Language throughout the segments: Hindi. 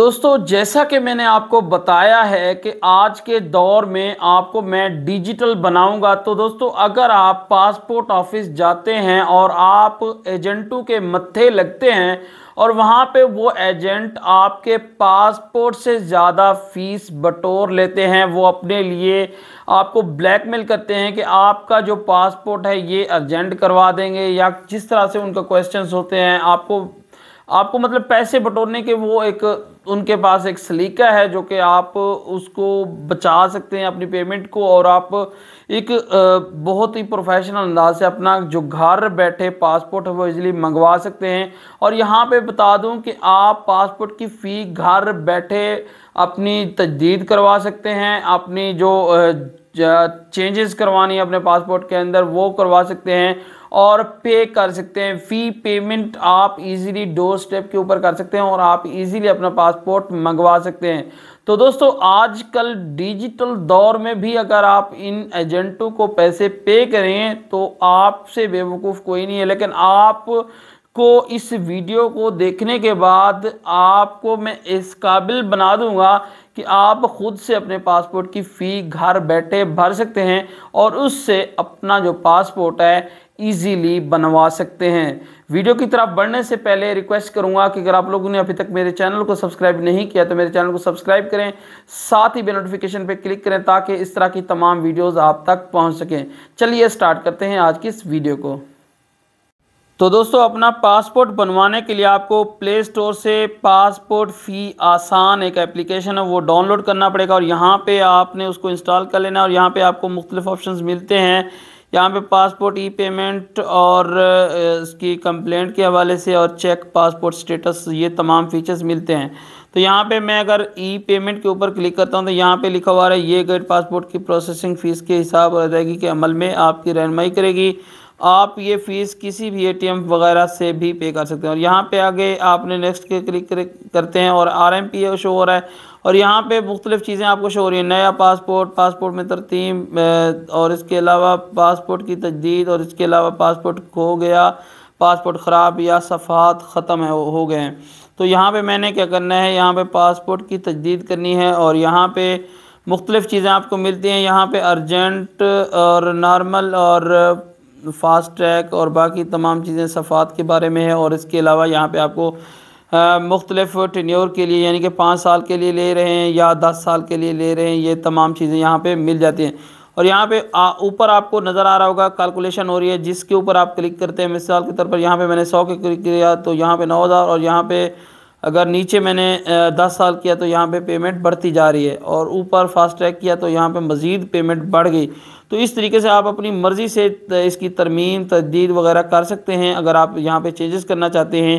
दोस्तों जैसा कि मैंने आपको बताया है कि आज के दौर में आपको मैं डिजिटल बनाऊंगा तो दोस्तों अगर आप पासपोर्ट ऑफिस जाते हैं और आप एजेंटों के मत्थे लगते हैं और वहाँ पे वो एजेंट आपके पासपोर्ट से ज़्यादा फीस बटोर लेते हैं वो अपने लिए आपको ब्लैकमेल करते हैं कि आपका जो पासपोर्ट है ये अर्जेंट करवा देंगे या जिस तरह से उनका क्वेश्चन होते हैं आपको आपको मतलब पैसे बटोरने के वो एक उनके पास एक सलीका है जो कि आप उसको बचा सकते हैं अपनी पेमेंट को और आप एक बहुत ही प्रोफेशनल अंदाज से अपना जो घर बैठे पासपोर्ट है वो इजिली मंगवा सकते हैं और यहाँ पे बता दूँ कि आप पासपोर्ट की फ़ी घर बैठे अपनी तजदीद करवा सकते हैं अपनी जो चेंजेस करवानी है अपने पासपोर्ट के अंदर वो करवा सकते हैं और पे कर सकते हैं फ़ी पेमेंट आप इजीली डोर स्टेप के ऊपर कर सकते हैं और आप इजीली अपना पासपोर्ट मंगवा सकते हैं तो दोस्तों आजकल डिजिटल दौर में भी अगर आप इन एजेंटों को पैसे पे करें तो आपसे बेवकूफ़ कोई नहीं है लेकिन आप को इस वीडियो को देखने के बाद आपको मैं इस काबिल बना दूंगा कि आप खुद से अपने पासपोर्ट की फ़ी घर बैठे भर सकते हैं और उससे अपना जो पासपोर्ट है ईजीली बनवा सकते हैं वीडियो की तरफ बढ़ने से पहले रिक्वेस्ट करूंगा कि अगर आप लोगों ने अभी तक मेरे चैनल को सब्सक्राइब नहीं किया तो मेरे चैनल को सब्सक्राइब करें साथ ही बेल नोटिफिकेशन पर क्लिक करें ताकि इस तरह की तमाम वीडियोस आप तक पहुंच सकें चलिए स्टार्ट करते हैं आज की इस वीडियो को तो दोस्तों अपना पासपोर्ट बनवाने के लिए आपको प्ले स्टोर से पासपोर्ट फ़ी आसान एक एप्लीकेशन है वो डाउनलोड करना पड़ेगा और यहाँ पर आपने उसको इंस्टॉल कर लेना और यहाँ पर आपको मुख्तलिफ ऑप्शन मिलते हैं यहाँ पे पासपोर्ट ई पेमेंट और इसकी कंप्लेंट के हवाले से और चेक पासपोर्ट स्टेटस ये तमाम फीचर्स मिलते हैं तो यहाँ पे मैं अगर ई पेमेंट के ऊपर क्लिक करता हूँ तो यहाँ पे लिखा हुआ है ये गेट पासपोर्ट की प्रोसेसिंग फ़ीस के हिसाब और अदायगी के अमल में आपकी रहनमई करेगी आप ये फ़ीस किसी भी एटीएम वगैरह से भी पे कर सकते हैं और यहाँ पे आगे आपने नेक्स्ट के क्लिक करते हैं और आर एम पी शो हो रहा है और यहाँ पे मुख्तलिफ चीज़ें आपको शो हो रही हैं नया पासपोर्ट पासपोर्ट में तरतीम और इसके अलावा पासपोर्ट की तजदीद और इसके अलावा पासपोर्ट खो गया पासपोर्ट ख़राब या सफ़ात ख़त्म हो गए हैं तो यहाँ पे मैंने क्या करना है यहाँ पे पासपोर्ट की तजदीद करनी है और यहाँ पे मुख्तलिफ़ चीज़ें आपको मिलती हैं यहाँ पे अर्जेंट और नॉर्मल और फ़ास्ट ट्रैक और बाकी तमाम चीज़ें सफ़ात के बारे में है और इसके अलावा यहाँ पर आपको मुख्तलिफ़ टेन्योर के लिए यानी कि पाँच साल के लिए ले रहे हैं या दस साल के लिए ले रहे हैं ये तमाम चीज़ें यहाँ पर मिल जाती हैं और यहाँ पे ऊपर आपको नज़र आ रहा होगा कैलकुलेशन हो रही है जिसके ऊपर आप क्लिक करते हैं मिसाल के तौर पर यहाँ पे मैंने सौ के क्लिक किया तो यहाँ पे नौ हज़ार और यहाँ पे अगर नीचे मैंने दस साल किया तो यहाँ पे पेमेंट बढ़ती जा रही है और ऊपर फास्ट ट्रैक किया तो यहाँ पे मज़ीद पेमेंट बढ़ गई तो इस तरीके से आप अपनी मर्ज़ी से इसकी तरमीम तजदीद वगैरह कर सकते हैं अगर आप यहाँ पे चेंजेस करना चाहते हैं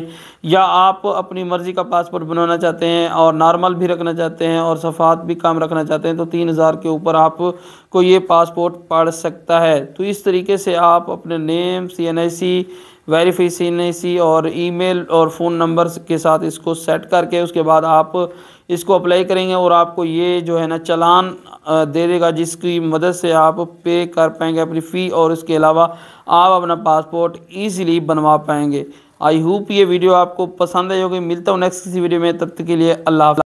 या आप अपनी मर्ज़ी का पासपोर्ट बनाना चाहते हैं और नॉर्मल भी रखना चाहते हैं और सफ़ात भी काम रखना चाहते हैं तो तीन हज़ार के ऊपर आप को ये पासपोर्ट पढ़ सकता है तो इस तरीके से आप अपने नेम सी एन आई सी सी और ईमेल और फ़ोन नंबर के साथ इसको सेट करके उसके बाद आप इसको अप्लाई करेंगे और आपको ये जो है ना चलान दे देगा जिसकी मदद से आप पे कर पाएंगे अपनी फ़ी और इसके अलावा आप अपना पासपोर्ट ईजीली बनवा पाएंगे आई होप ये वीडियो आपको पसंद आई होगी मिलता हूँ नेक्स्ट किसी वीडियो में तब तक के लिए अल्लाह